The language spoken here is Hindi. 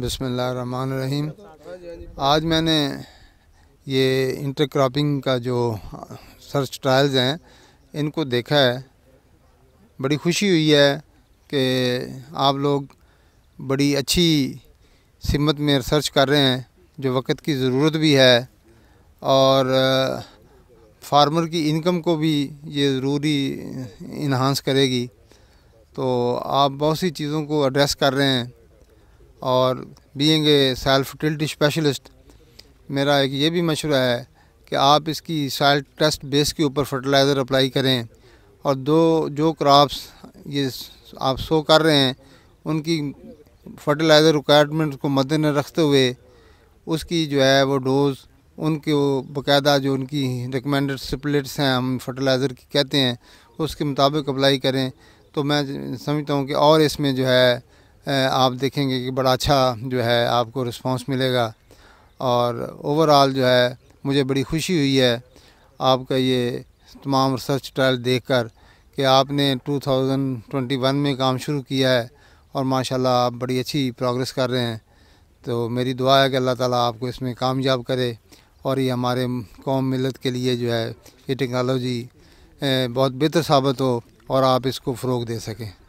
बसमीम आज मैंने ये इंटर क्रॉपिंग का जो सर्च ट्रायल्स हैं इनको देखा है बड़ी खुशी हुई है कि आप लोग बड़ी अच्छी सिमत में रिसर्च कर रहे हैं जो वक़्त की ज़रूरत भी है और फार्मर की इनकम को भी ये ज़रूरी इन्हांस करेगी तो आप बहुत सी चीज़ों को एड्रेस कर रहे हैं और being a self fertility specialist मेरा एक ये भी मशवरा है कि आप इसकी साइल टेस्ट बेस के ऊपर फर्टिलाइज़र अप्लाई करें और दो जो क्रॉप्स ये आप सो कर रहे हैं उनकी फर्टिलाइज़र रिक्वायरमेंट को मद्द रखते हुए उसकी जो है वो डोज़ उनके वो बाकायदा जो उनकी रिकमेंडेड स्प्लिट्स हैं हम फर्टिलाइज़र की कहते हैं उसके मुताबिक अप्लाई करें तो मैं समझता हूँ कि और इसमें जो है आप देखेंगे कि बड़ा अच्छा जो है आपको रिस्पांस मिलेगा और ओवरऑल जो है मुझे बड़ी खुशी हुई है आपका ये तमाम रिसर्च ट्रायल देखकर कि आपने 2021 में काम शुरू किया है और माशाल्लाह आप बड़ी अच्छी प्रोग्रेस कर रहे हैं तो मेरी दुआ है कि अल्लाह ताला आपको इसमें कामयाब करे और ये हमारे कौम मिलत के लिए जो है ये टेक्नोलॉजी बहुत बेहतर साबित हो और आप इसको फ़रोग दे सकें